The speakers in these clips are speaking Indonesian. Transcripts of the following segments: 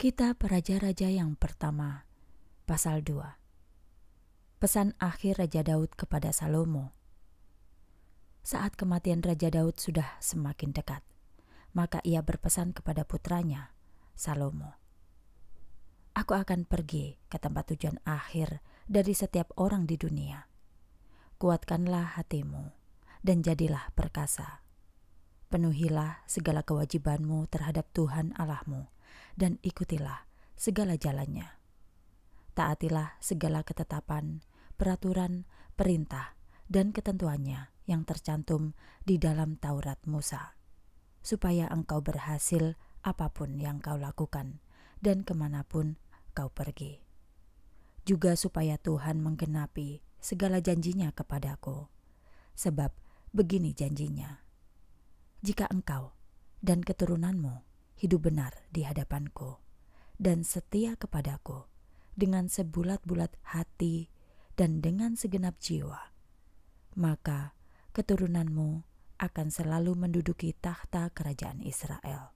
Kitab Raja-Raja yang pertama, pasal 2. Pesan akhir Raja Daud kepada Salomo. Saat kematian Raja Daud sudah semakin dekat, maka ia berpesan kepada putranya, Salomo. Aku akan pergi ke tempat tujuan akhir dari setiap orang di dunia. Kuatkanlah hatimu dan jadilah perkasa. Penuhilah segala kewajibanmu terhadap Tuhan Allahmu dan ikutilah segala jalannya. Taatilah segala ketetapan, peraturan, perintah, dan ketentuannya yang tercantum di dalam Taurat Musa, supaya engkau berhasil apapun yang kau lakukan dan kemanapun kau pergi. Juga supaya Tuhan menggenapi segala janjinya kepadaku, sebab begini janjinya: jika engkau dan keturunanmu hidup benar di hadapanku dan setia kepadaku dengan sebulat-bulat hati dan dengan segenap jiwa. Maka keturunanmu akan selalu menduduki tahta kerajaan Israel.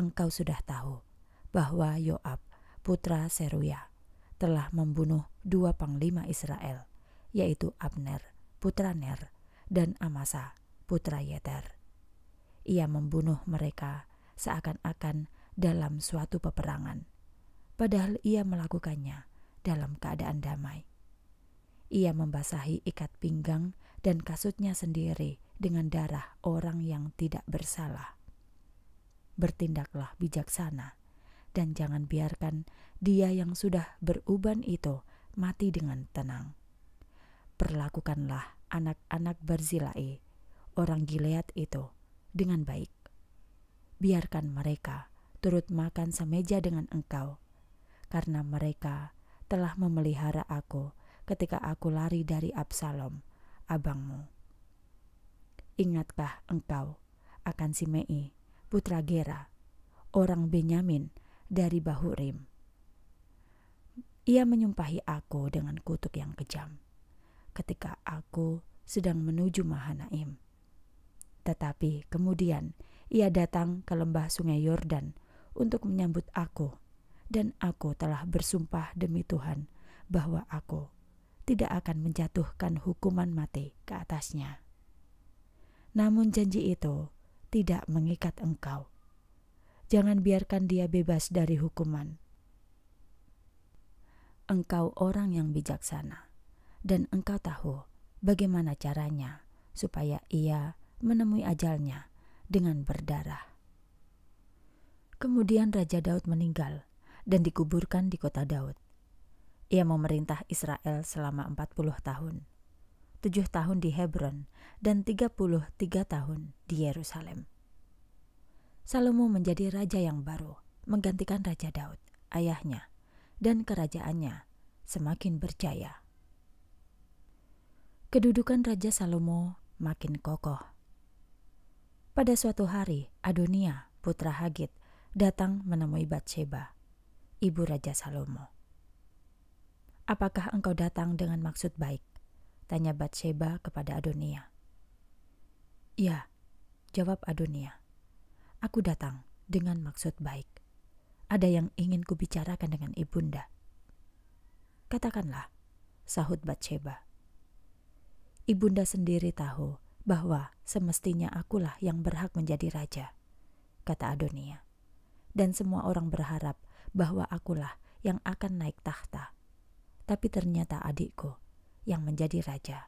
Engkau sudah tahu bahwa Yoab, putra Seruya, telah membunuh dua panglima Israel, yaitu Abner, putra Ner, dan Amasa, putra Yeter. Ia membunuh mereka seakan-akan dalam suatu peperangan, padahal ia melakukannya dalam keadaan damai. Ia membasahi ikat pinggang dan kasutnya sendiri dengan darah orang yang tidak bersalah. Bertindaklah bijaksana, dan jangan biarkan dia yang sudah beruban itu mati dengan tenang. Perlakukanlah anak-anak Barzilai, orang Gilead itu, dengan baik biarkan mereka turut makan semeja dengan engkau, karena mereka telah memelihara aku ketika aku lari dari Absalom, abangmu. Ingatkah engkau akan Simei, putra Gera, orang Benyamin dari Bahurim? Ia menyumpahi aku dengan kutuk yang kejam ketika aku sedang menuju Mahanaim. Tetapi kemudian ia datang ke lembah sungai Yordan untuk menyambut aku, dan aku telah bersumpah demi Tuhan bahwa aku tidak akan menjatuhkan hukuman mati ke atasnya. Namun janji itu tidak mengikat engkau. Jangan biarkan dia bebas dari hukuman. Engkau orang yang bijaksana, dan engkau tahu bagaimana caranya supaya ia menemui ajalnya dengan berdarah. Kemudian Raja Daud meninggal dan dikuburkan di kota Daud. Ia memerintah Israel selama 40 tahun, tujuh tahun di Hebron dan 33 tahun di Yerusalem. Salomo menjadi raja yang baru, menggantikan Raja Daud, ayahnya, dan kerajaannya semakin berjaya. Kedudukan Raja Salomo makin kokoh pada suatu hari, Adonia, putra Hagit, datang menemui Batsheba, ibu Raja Salomo. Apakah engkau datang dengan maksud baik? Tanya Batsheba kepada Adonia. Ya, jawab Adonia. Aku datang dengan maksud baik. Ada yang ingin kubicarakan dengan ibunda. Katakanlah, sahut Batsheba. Ibunda sendiri tahu bahwa semestinya akulah yang berhak menjadi raja, kata Adonia. Dan semua orang berharap bahwa akulah yang akan naik tahta. Tapi ternyata adikku yang menjadi raja,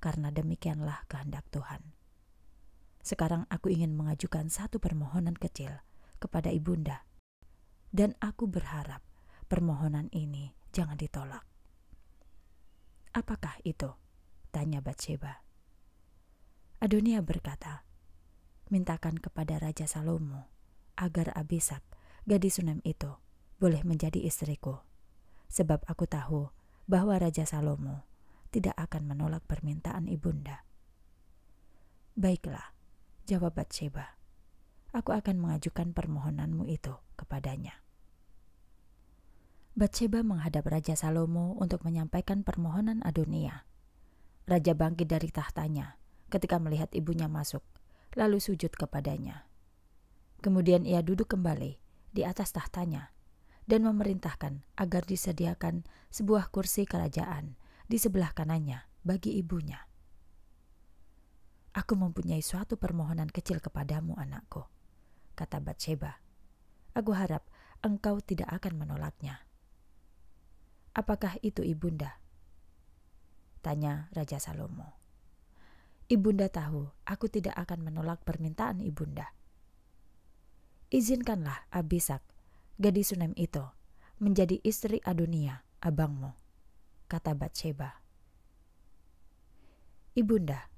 karena demikianlah kehendak Tuhan. Sekarang aku ingin mengajukan satu permohonan kecil kepada ibunda, dan aku berharap permohonan ini jangan ditolak. Apakah itu? Tanya Batsheba. Adonia berkata, Mintakan kepada Raja Salomo agar Abisak, gadis Sunem itu, boleh menjadi istriku. Sebab aku tahu bahwa Raja Salomo tidak akan menolak permintaan ibunda. Baiklah, jawab Bathsheba. Aku akan mengajukan permohonanmu itu kepadanya. Bathsheba menghadap Raja Salomo untuk menyampaikan permohonan Adonia. Raja bangkit dari tahtanya ketika melihat ibunya masuk, lalu sujud kepadanya. Kemudian ia duduk kembali di atas tahtanya dan memerintahkan agar disediakan sebuah kursi kerajaan di sebelah kanannya bagi ibunya. Aku mempunyai suatu permohonan kecil kepadamu, anakku, kata Batsheba. Aku harap engkau tidak akan menolaknya. Apakah itu ibunda? Tanya Raja Salomo. Ibunda tahu aku tidak akan menolak permintaan ibunda. Izinkanlah Abisak, gadis Sunem itu, menjadi istri adonia abangmu, kata Batsheba. Ibunda,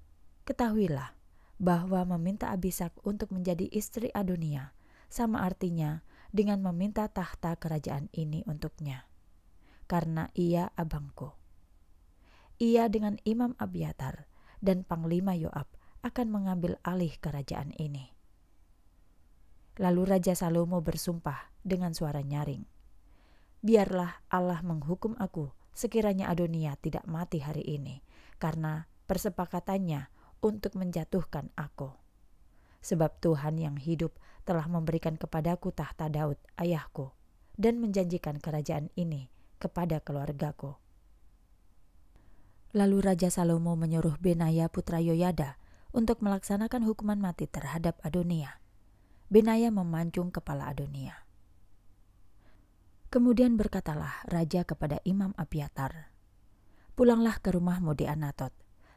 ketahuilah bahwa meminta Abisak untuk menjadi istri adonia sama artinya dengan meminta tahta kerajaan ini untuknya, karena ia abangku. Ia dengan Imam Abiatar, dan Panglima Yoab akan mengambil alih kerajaan ini. Lalu Raja Salomo bersumpah dengan suara nyaring, "Biarlah Allah menghukum aku sekiranya Adonia tidak mati hari ini, karena persepakatannya untuk menjatuhkan aku. Sebab Tuhan yang hidup telah memberikan kepadaku tahta Daud, ayahku, dan menjanjikan kerajaan ini kepada keluargaku." Lalu Raja Salomo menyuruh Benaya putra Yoyada untuk melaksanakan hukuman mati terhadap Adonia. Benaya memancung kepala Adonia. Kemudian berkatalah raja kepada Imam Abiatar, "Pulanglah ke rumahmu di Anatot,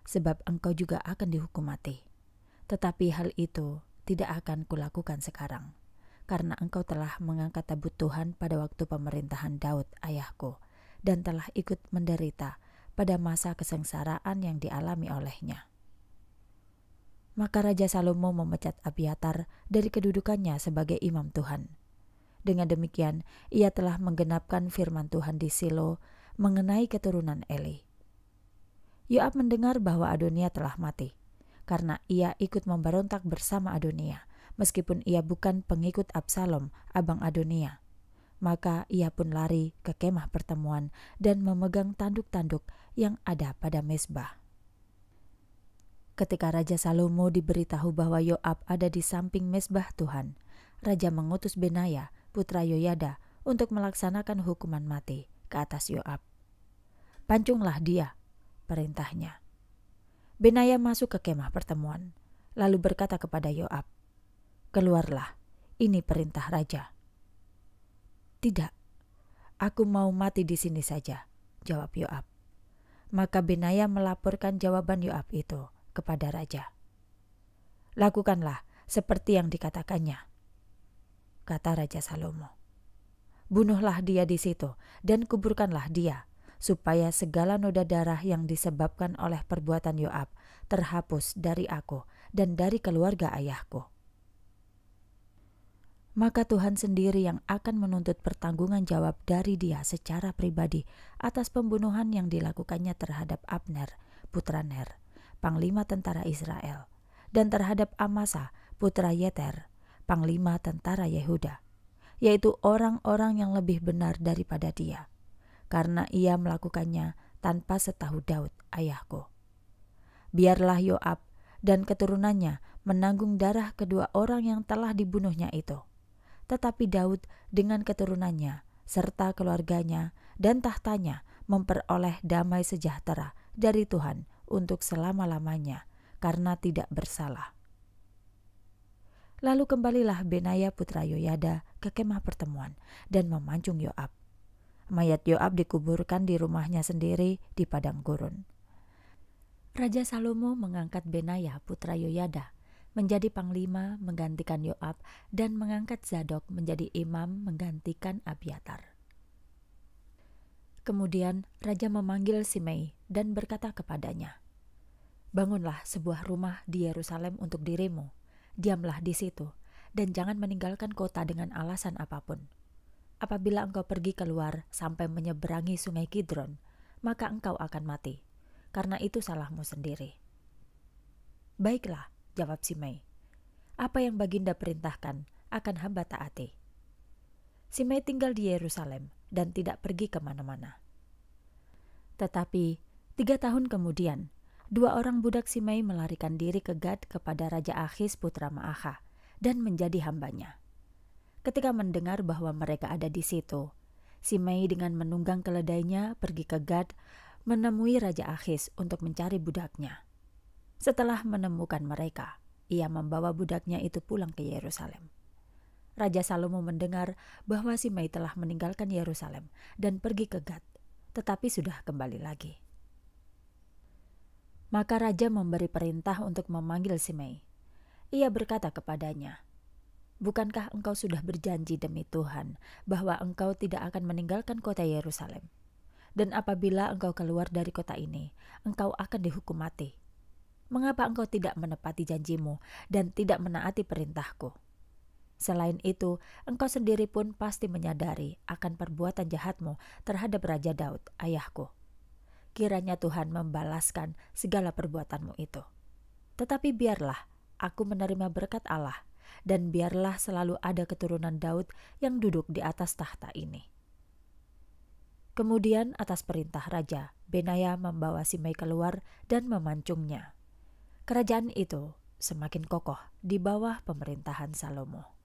sebab engkau juga akan dihukum mati. Tetapi hal itu tidak akan kulakukan sekarang, karena engkau telah mengangkat tabut Tuhan pada waktu pemerintahan Daud ayahku dan telah ikut menderita." pada masa kesengsaraan yang dialami olehnya. Maka Raja Salomo memecat Abiatar dari kedudukannya sebagai imam Tuhan. Dengan demikian, ia telah menggenapkan firman Tuhan di Silo mengenai keturunan Eli. Yoab mendengar bahwa Adonia telah mati, karena ia ikut memberontak bersama Adonia, meskipun ia bukan pengikut Absalom, abang Adonia maka ia pun lari ke kemah pertemuan dan memegang tanduk-tanduk yang ada pada mesbah. Ketika Raja Salomo diberitahu bahwa Yoab ada di samping mesbah Tuhan, Raja mengutus Benaya, putra Yoyada, untuk melaksanakan hukuman mati ke atas Yoab. Pancunglah dia, perintahnya. Benaya masuk ke kemah pertemuan, lalu berkata kepada Yoab, Keluarlah, ini perintah Raja. Tidak, aku mau mati di sini saja, jawab Yoab. Maka Benaya melaporkan jawaban Yoab itu kepada raja. Lakukanlah seperti yang dikatakannya, kata Raja Salomo. Bunuhlah dia di situ dan kuburkanlah dia, supaya segala noda darah yang disebabkan oleh perbuatan Yoab terhapus dari aku dan dari keluarga ayahku maka Tuhan sendiri yang akan menuntut pertanggungan jawab dari dia secara pribadi atas pembunuhan yang dilakukannya terhadap Abner, putra Ner, panglima tentara Israel, dan terhadap Amasa, putra Yeter, panglima tentara Yehuda, yaitu orang-orang yang lebih benar daripada dia, karena ia melakukannya tanpa setahu Daud, ayahku. Biarlah Yoab dan keturunannya menanggung darah kedua orang yang telah dibunuhnya itu tetapi Daud dengan keturunannya serta keluarganya dan tahtanya memperoleh damai sejahtera dari Tuhan untuk selama-lamanya karena tidak bersalah. Lalu kembalilah Benaya putra Yoyada ke kemah pertemuan dan memancung Yoab. Mayat Yoab dikuburkan di rumahnya sendiri di padang gurun. Raja Salomo mengangkat Benaya putra Yoyada menjadi panglima menggantikan Yoab dan mengangkat Zadok menjadi imam menggantikan Abiatar. Kemudian raja memanggil Simei dan berkata kepadanya, "Bangunlah sebuah rumah di Yerusalem untuk dirimu, diamlah di situ, dan jangan meninggalkan kota dengan alasan apapun. Apabila engkau pergi keluar sampai menyeberangi Sungai Kidron, maka engkau akan mati, karena itu salahmu sendiri." Baiklah, jawab si Mei. Apa yang Baginda perintahkan akan hamba taati. Si Mei tinggal di Yerusalem dan tidak pergi kemana-mana. Tetapi tiga tahun kemudian, dua orang budak si Mei melarikan diri ke Gad kepada Raja Ahis putra Maaha dan menjadi hambanya. Ketika mendengar bahwa mereka ada di situ, si Mei dengan menunggang keledainya pergi ke Gad menemui Raja Ahis untuk mencari budaknya. Setelah menemukan mereka, ia membawa budaknya itu pulang ke Yerusalem. Raja Salomo mendengar bahwa Simei telah meninggalkan Yerusalem dan pergi ke Gad, tetapi sudah kembali lagi. Maka raja memberi perintah untuk memanggil Simei. Ia berkata kepadanya, "Bukankah engkau sudah berjanji demi Tuhan bahwa engkau tidak akan meninggalkan kota Yerusalem? Dan apabila engkau keluar dari kota ini, engkau akan dihukum mati." mengapa engkau tidak menepati janjimu dan tidak menaati perintahku? Selain itu, engkau sendiri pun pasti menyadari akan perbuatan jahatmu terhadap Raja Daud, ayahku. Kiranya Tuhan membalaskan segala perbuatanmu itu. Tetapi biarlah aku menerima berkat Allah, dan biarlah selalu ada keturunan Daud yang duduk di atas tahta ini. Kemudian atas perintah Raja, Benaya membawa Simei keluar dan memancungnya. Kerajaan itu semakin kokoh di bawah pemerintahan Salomo.